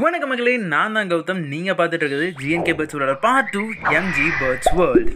வணக்க மகளே நான் தான் கௌதம் நீங்கள் பார்த்துட்டு இருக்குது GNK birds part two MG birds world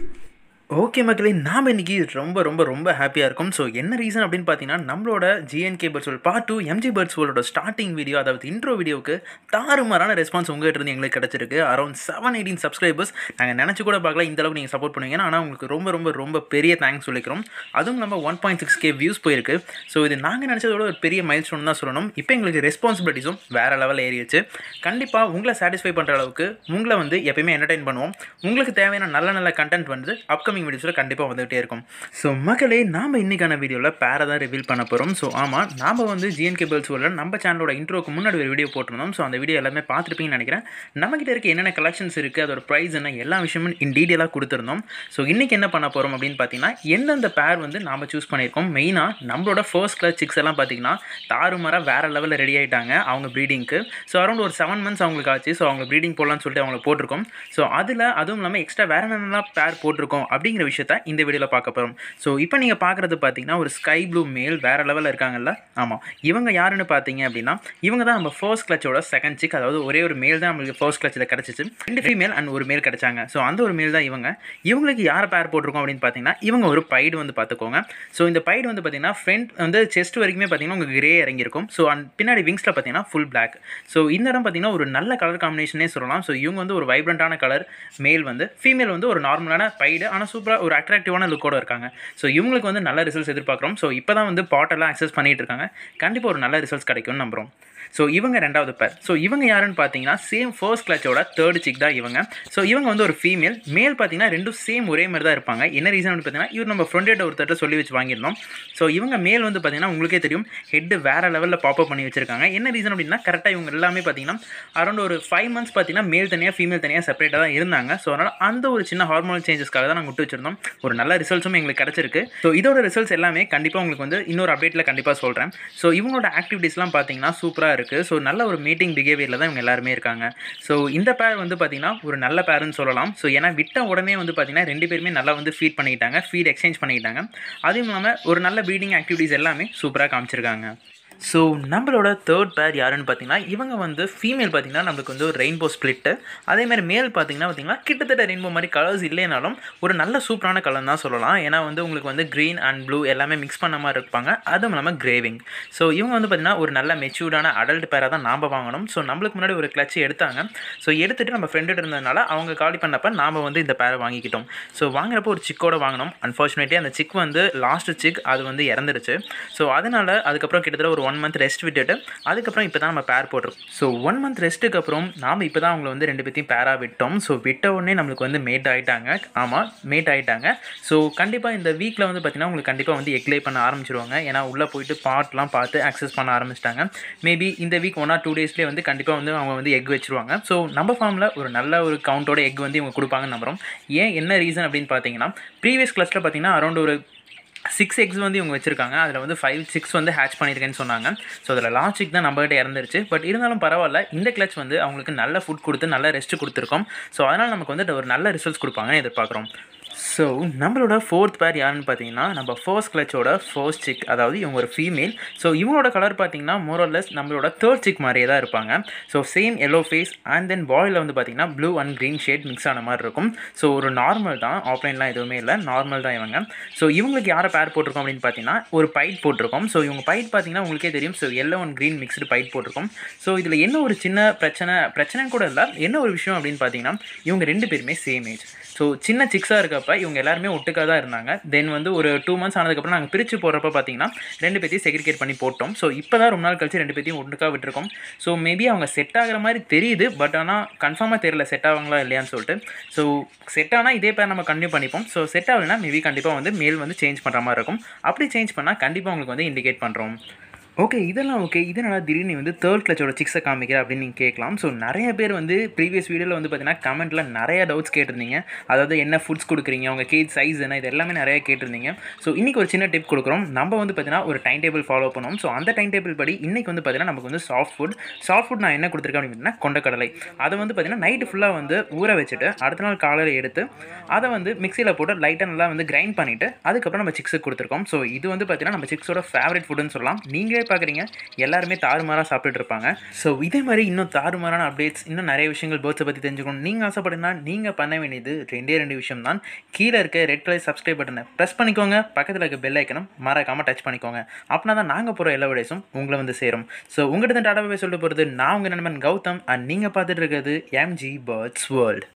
okay மக்களே நாம் இன்றைக்கி ரொம்ப ரொம்ப ரொம்ப ஹாப்பியாக இருக்கும் ஸோ என்ன ரீசன் அப்படின்னு பார்த்தீங்கன்னா நம்மளோட ஜிஎன்கே பர்ச்சுவல் பார்ட் டூ எம்ஜி பர்ச்சுவலோட ஸ்டார்டிங் வீடியோ அதாவது இன்ட்ரோ வீடியோவுக்கு தாறுமாறான ரெஸ்பான்ஸ் உங்கள்கிட்ட இருந்து எங்களுக்கு கிடச்சிருக்கு அரௌண்ட் செவன் எயிட்டீன் சப்ஸ்கிரைபர்ஸ் நாங்கள் நினச்சி கூட பார்க்கலாம் இந்த அளவுக்கு நீங்கள் சப்போர்ட் பண்ணுவீங்க ஆனால் உங்களுக்கு ரொம்ப ரொம்ப ரொம்ப பெரிய தேங்க்ஸ் சொல்லிக்கிறோம் அதுவும் நம்ம one point six K views போயிருக்கு ஸோ இது நாங்கள் நினச்சதோட ஒரு பெரிய மைல் ஸ்டோன் தான் சொல்லணும் இப்போ எங்களுக்கு ரெஸ்பான்சிபிலிட்டிஸும் வேறு லெவலில் ஏறிடுச்சு கண்டிப்பாக உங்களை சாட்டிஸ்ஃபை பண்ணுற அளவுக்கு உங்களை வந்து எப்பயுமே என்டர்டைன் பண்ணுவோம் உங்களுக்கு தேவையான நல்ல நல்ல கண்டென்ட் வந்து அப்கமிங் அப்கமிங் வீடியோஸில் கண்டிப்பாக வந்துகிட்டே இருக்கும் ஸோ மக்களே நாம் இன்றைக்கான வீடியோவில் பேரை தான் ரிவீல் பண்ண போகிறோம் ஸோ ஆமாம் நாம் வந்து ஜிஎன் கேபிள்ஸ் உள்ள நம்ம சேனலோட இன்ட்ரோக்கு முன்னாடி ஒரு வீடியோ போட்டிருந்தோம் ஸோ அந்த வீடியோ எல்லாமே பார்த்துருப்பீங்கன்னு நினைக்கிறேன் நம்மக்கிட்ட இருக்க என்னென்ன கலெக்ஷன்ஸ் இருக்குது அதோட ப்ரைஸ் என்ன எல்லா விஷயமும் இன் டீட்டெயிலாக கொடுத்துருந்தோம் ஸோ இன்றைக்கி என்ன பண்ண போகிறோம் அப்படின்னு பார்த்தீங்கன்னா எந்தெந்த பேர் வந்து நாம் சூஸ் பண்ணியிருக்கோம் மெயினாக நம்மளோட ஃபர்ஸ்ட் கிளாஸ் சிக்ஸ் எல்லாம் பார்த்தீங்கன்னா தாறுமாறாக வேறு லெவலில் ரெடி ஆகிட்டாங்க அவங்க ப்ரீடிங்க்கு ஸோ அரௌண்ட் ஒரு செவன் மந்த்ஸ் அவங்களுக்கு ஆச்சு ஸோ அவங்க ப்ரீடிங் போடலான்னு சொல்லிட்டு அவங்களை போட்டிருக்கோம் ஸோ அதில் அதுவும் இல்லாமல் எக்ஸ்ட்ரா வேறு என்னென்னலாம் பேர் போட்டிருக்கோம் அப்படிங்கிற விஷயத்த இந்த வீடியோவில் பார்க்க போகிறோம் ஸோ இப்போ நீங்கள் பார்க்குறது பார்த்தீங்கன்னா ஒரு ஸ்கை ப்ளூ மேல் வேறு லெவலில் இருக்காங்கல்ல ஆமாம் இவங்க யாருன்னு பார்த்தீங்க அப்படின்னா இவங்க தான் நம்ம ஃபர்ஸ்ட் கிளச்சோட செகண்ட் சிக் அதாவது ஒரே ஒரு மேல் தான் நம்மளுக்கு ஃபர்ஸ்ட் கிளச்சில் கிடச்சிச்சு ரெண்டு ஃபீமேல் அண்ட் ஒரு மேல் கிடச்சாங்க ஸோ அந்த ஒரு மேல் தான் இவங்க இவங்களுக்கு யாரை பேர் போட்டிருக்கோம் அப்படின்னு பார்த்தீங்கன்னா இவங்க ஒரு பைடு வந்து பார்த்துக்கோங்க ஸோ இந்த பைடு வந்து பார்த்தீங்கன்னா ஃப்ரண்ட் வந்து செஸ்ட் வரைக்குமே பார்த்தீங்கன்னா உங்களுக்கு கிரே இறங்கியிருக்கும் ஸோ அண்ட் பின்னாடி விங்ஸில் பார்த்தீங்கன்னா ஃபுல் பிளாக் ஸோ இந்த இடம் பார்த்தீங்கன்னா ஒரு நல்ல கலர் காம்பினேஷனே சொல்லலாம் ஸோ இவங்க வந்து ஒரு வைப்ரண்ட்டான கலர் மேல் வந்து ஃபீமேல் வந்து ஒரு நார்மலான பைடு ஆனால் சூப்பராக ஒரு அட்ராக்டிவான லுக்கோடு இருக்காங்க ஸோ இவங்களுக்கு வந்து நல்ல ரிசல்ட்ஸ் எதிர்பார்க்குறோம் ஸோ இப்போ தான் வந்து பாட்டெல்லாம் அக்சஸ் பண்ணிகிட்டு இருக்காங்க கண்டிப்பாக ஒரு நல்ல ரிசல்ட்ஸ் கிடைக்கும்னு நம்புகிறோம் ஸோ இவங்க ரெண்டாவது பேர் ஸோ இவங்க யாருன்னு பார்த்தீங்கன்னா சேம் ஃபர்ஸ்ட் கிளச்சோட தேர்ட் சிக் தான் இவங்க ஸோ இவங்க வந்து ஒரு ஃபீமேல் மேல் பார்த்தீங்கன்னா ரெண்டும் சேம் ஒரே மாதிரி தான் இருப்பாங்க என்ன ரீசன் பார்த்தீங்கன்னா இவர் நம்ம ஃப்ரெண்டோட ஒருத்தர்கிட்ட சொல்லி வச்சு வாங்கியிருந்தோம் ஸோ இவங்க மேல் வந்து பார்த்தீங்கன்னா உங்களுக்கே தெரியும் ஹெட் வேறு லெவலில் பாப்பப் பண்ணி வச்சிருக்காங்க என்ன ரீசன் அப்படின்னா கரெக்டாக இவங்க எல்லாமே பார்த்தீங்கன்னா அரௌண்ட் ஒரு ஃபைவ் மந்த்ஸ் பார்த்தீங்கன்னா மேல் தனியாக ஃபீமேல் தனியாக செப்பரேட்டாக தான் இருந்தாங்க ஸோ அதனால் அந்த ஒரு சின்ன ஹார்மோனல் சேஞ்சஸ்க்காக தான் நாங்கள் எடுத்து வச்சுருந்தோம் ஒரு நல்ல ரிசல்ட்ஸும் எங்களுக்கு கிடச்சிருக்கு ஸோ இதோட ரிசல்ட்ஸ் எல்லாமே கண்டிப்பாக உங்களுக்கு வந்து இன்னொரு அப்டேட்டில் கண்டிப்பாக சொல்கிறேன் ஸோ இவங்களோட ஆக்டிவிட்டீஸ்லாம் பார்த்தீங்கன்னா சூப்பராக இருக்குது ஸோ நல்ல ஒரு மீட்டிங் பிஹேவியரில் தான் இவங்க எல்லாருமே இருக்காங்க ஸோ இந்த பேர் வந்து பார்த்திங்கன்னா ஒரு நல்ல பேருன்னு சொல்லலாம் ஸோ ஏன்னா விட்ட உடனே வந்து பார்த்திங்கன்னா ரெண்டு பேருமே நல்லா வந்து ஃபீட் பண்ணிக்கிட்டாங்க ஃபீட் எக்ஸ்சேஞ்ச் பண்ணிக்கிட்டாங்க அதுவும் இல்லாமல் ஒரு நல்ல பீடிங் ஆக்டிவிட்டீஸ் எல்லாமே சூப்பராக காமிச்சிருக்காங்க ஸோ நம்மளோட தேர்ட் பேர் யாருன்னு பார்த்தீங்கன்னா இவங்க வந்து ஃபீமேல் பார்த்தீங்கன்னா நம்மளுக்கு வந்து ஒரு ரெயின்போ ஸ்ப்ளிட்டு அதேமாதிரி மேல் பார்த்தீங்கன்னா பார்த்தீங்கன்னா கிட்டத்தட்ட ரெயின்போ மாதிரி கலர்ஸ் இல்லைனாலும் ஒரு நல்ல சூப்பரான கலர் தான் சொல்லலாம் ஏன்னா வந்து உங்களுக்கு வந்து க்ரீன் அண்ட் ப்ளூ எல்லாமே மிக்ஸ் பண்ண மாதிரி இருப்பாங்க அதுவும் இல்லாமல் கிரேவிங் ஸோ இவங்க வந்து பார்த்திங்கன்னா ஒரு நல்ல மெச்சூர்டான அடல்ட் பேராக தான் நாம் வாங்கணும் ஸோ நம்மளுக்கு முன்னாடி ஒரு கிளச்சு எடுத்தாங்க ஸோ எடுத்துகிட்டு நம்ம ஃப்ரெண்டு இருந்ததுனால அவங்க காலி பண்ணப்போ நாம் வந்து இந்த பேரை வாங்கிக்கிட்டோம் ஸோ வாங்குறப்ப ஒரு சிக்கோட வாங்கினோம் அன்ஃபார்ச்சுனேட்லி அந்த சிக் வந்து லாஸ்ட் சிக் அது வந்து இறந்துடுச்சு ஸோ அதனால் அதுக்கப்புறம் கிட்டத்தட்ட ஒரு ஒன் ஒன் மந்த் ரெஸ்ட் விட்டுட்டு அதுக்கப்புறம் இப்போ தான் நம்ம பேர் போட்டிருக்கோம் ஸோ ஒன் மந்த் ரெஸ்ட்டுக்கு அப்புறம் நாம் இப்போ தான் அவங்கள வந்து ரெண்டு பேர்த்தையும் பேராக விட்டோம் ஸோ விட்ட உடனே நம்மளுக்கு வந்து மேட் ஆகிட்டாங்க ஆமாம் மேட் ஆகிட்டாங்க ஸோ கண்டிப்பாக இந்த வீக்கில் வந்து பார்த்திங்கன்னா உங்களுக்கு கண்டிப்பாக வந்து எக்லே பண்ண ஆரம்பிச்சிருவாங்க ஏன்னா உள்ளே போயிட்டு பாட்லாம் பார்த்து ஆக்சஸ் பண்ண ஆரம்பிச்சிட்டாங்க மேபி இந்த வீக் ஒன் ஆர் டூ டேஸ்லேயே வந்து கண்டிப்பாக வந்து அவங்க வந்து எக் வச்சுருவாங்க ஸோ நம்ம ஃபார்மில் ஒரு நல்ல ஒரு கவுண்டோட எக் வந்து இவங்க கொடுப்பாங்கன்னு நம்புகிறோம் ஏன் என்ன ரீசன் அப்படின்னு பார்த்தீங்கன்னா ப்ரீவியஸ் கிளாஸில் பார்த்தீங்கன்னா அரௌண்ட் ஒரு சிக்ஸ் எக்ஸ் வந்து இவங்க வச்சுருக்காங்க அதில் வந்து ஃபைவ் சிக்ஸ் வந்து ஹேச் பண்ணியிருக்கேன்னு சொன்னாங்க ஸோ அதில் லாஸ்டிக் தான் நம்மகிட்ட இறந்துருச்சு பட் இருந்தாலும் பரவாயில்ல இந்த கிளச் வந்து அவங்களுக்கு நல்ல ஃபுட் கொடுத்து நல்ல ரெஸ்ட் கொடுத்துருக்கோம் ஸோ அதனால் நமக்கு வந்து ஒரு நல்ல ரிசல்ட்ஸ் கொடுப்பாங்கன்னு எதிர்பார்க்குறோம் ஸோ நம்மளோட ஃபோர்த் பேர் யாருன்னு பார்த்தீங்கன்னா நம்ம ஃபர்ஸ்ட் கிளச்சோட ஃபர்ஸ்ட் சிக் அதாவது இவங்க ஒரு ஃபீமேல் ஸோ இவங்களோட கலர் பார்த்தீங்கன்னா மோரல்லஸ் நம்மளோட தேர்ட் சிக் மாதிரியே தான் இருப்பாங்க so same yellow face and then பாயில் வந்து பார்த்தீங்கன்னா blue and green shade mix ஆன மாதிரி இருக்கும் ஸோ ஒரு நார்மல் தான் ஆஃப்லைன்லாம் எதுவுமே இல்லை நார்மல் தான் இவங்க ஸோ இவங்களுக்கு யாரை பேர் போட்டிருக்கோம் அப்படின்னு பார்த்தீங்கன்னா ஒரு பைட் போட்டிருக்கோம் ஸோ இவங்க பைட் பார்த்தீங்கன்னா உங்களுக்கே தெரியும் so yellow and green mixed bait போட்டிருக்கோம் ஸோ இதில் என்ன ஒரு சின்ன பிரச்சனை பிரச்சனை கூட இல்லை என்ன ஒரு விஷயம் அப்படின்னு பார்த்தீங்கன்னா இவங்க ரெண்டு பேருமே சேம் ஏஜ் ஸோ சின்ன சிக்ஸாக இருக்கப்ப இவங்க எல்லாருமே ஒட்டுக்காக தான் இருந்தாங்க தென் வந்து ஒரு டூ மந்த்ஸ் ஆனதுக்கப்புறம் நாங்கள் பிரித்து போகிறப்ப பார்த்தீங்கன்னா ரெண்டு பேர்த்தையும் செக்ரிகேட் பண்ணி போட்டோம் ஸோ இப்போ தான் ரொம்ப நாள் கழிச்சு ரெண்டு பேர்த்தையும் ஒட்டுக்காக விட்டுருக்கோம் ஸோ மேபி அவங்க செட் ஆகிற மாதிரி தெரியுது பட் ஆனால் கன்ஃபார்மாக தெரியல செட் ஆவாங்களா இல்லையான்னு சொல்லிட்டு ஸோ செட் ஆனால் இதே பேர் நம்ம கண்டினியூ பண்ணிப்போம் ஸோ செட் ஆகலைன்னா மேபி கண்டிப்பாக வந்து மேல் வந்து சேஞ்ச் பண்ணுற மாதிரி இருக்கும் அப்படி சேஞ்ச் பண்ணால் கண்டிப்பாக உங்களுக்கு வந்து இண்டிகேட் பண்ணுறோம் ஓகே இதெல்லாம் ஓகே இதனால் திடீர்னு வந்து தேர்ட் கிளச்சோட சிக்ஸை காமிக்கிற அப்படின்னு நீங்கள் கேட்கலாம் ஸோ நிறைய பேர் வந்து ப்ரீவியஸ் வீடியோவில் வந்து பார்த்தீங்கன்னா கமெண்ட்டில் நிறைய டவுட்ஸ் கேட்டிருந்தீங்க அதாவது என்ன ஃபுட்ஸ் கொடுக்குறீங்க உங்கள் கேஜ் சைஸ் என்ன இது எல்லாமே நிறைய கேட்டிருந்தீங்க ஸோ இன்றைக்கி ஒரு சின்ன டிப் கொடுக்குறோம் நம்ம வந்து பார்த்தீங்கன்னா ஒரு டைம் டேபிள் ஃபாலோ பண்ணுவோம் ஸோ அந்த டைம் டேபிள் படி இன்றைக்கி வந்து பார்த்தீங்கன்னா நமக்கு வந்து சாஃப்ட் ஃபுட் சாஃப்ட் ஃபுட் நான் என்ன கொடுத்துருக்கேன் அப்படின்னு கொண்டக்கடலை அதை வந்து பார்த்தீங்கன்னா நைட்டு ஃபுல்லாக வந்து ஊற வச்சுட்டு அடுத்த நாள் காலையில் எடுத்து அதை வந்து மிக்சியில் போட்டு லைட்டாக நல்லா வந்து கிரைண்ட் பண்ணிவிட்டு அதுக்கப்புறம் நம்ம சிக்ஸுக்கு கொடுத்துருக்கோம் ஸோ இது வந்து பார்த்தீங்கன்னா நம்ம சிக்ஸோட ஃபேவரட் ஃபுட்டுன்னு சொல்லலாம் நீங்கள் நிறைய பார்க்குறீங்க எல்லாருமே தாறுமாறாக சாப்பிட்டுட்டு இருப்பாங்க ஸோ இதே மாதிரி இன்னும் தாறுமாறான அப்டேட்ஸ் இன்னும் நிறைய விஷயங்கள் பேர்ட்ஸை பற்றி தெரிஞ்சுக்கணும் நீங்கள் ஆசைப்படுனா நீங்கள் பண்ண வேண்டியது ரெண்டே ரெண்டு விஷயம் தான் கீழே இருக்க ரெட் கலர் சப்ஸ்கிரைப் பட்டனை ப்ரெஸ் பண்ணிக்கோங்க பக்கத்தில் இருக்க பெல் ஐக்கனும் மறக்காமல் டச் பண்ணிக்கோங்க அப்படின்னா தான் நாங்கள் போகிற எல்லா விடேசும் உங்களை வந்து சேரும் ஸோ உங்கள்கிட்ட தான் டாடா சொல்லிட்டு போகிறது நான் உங்கள் நண்பன் கௌதம் அண்ட் நீங்கள் பார்த்துட்டு இருக்கிறது எம்ஜி பேர்ட்ஸ் வேர்ல்டு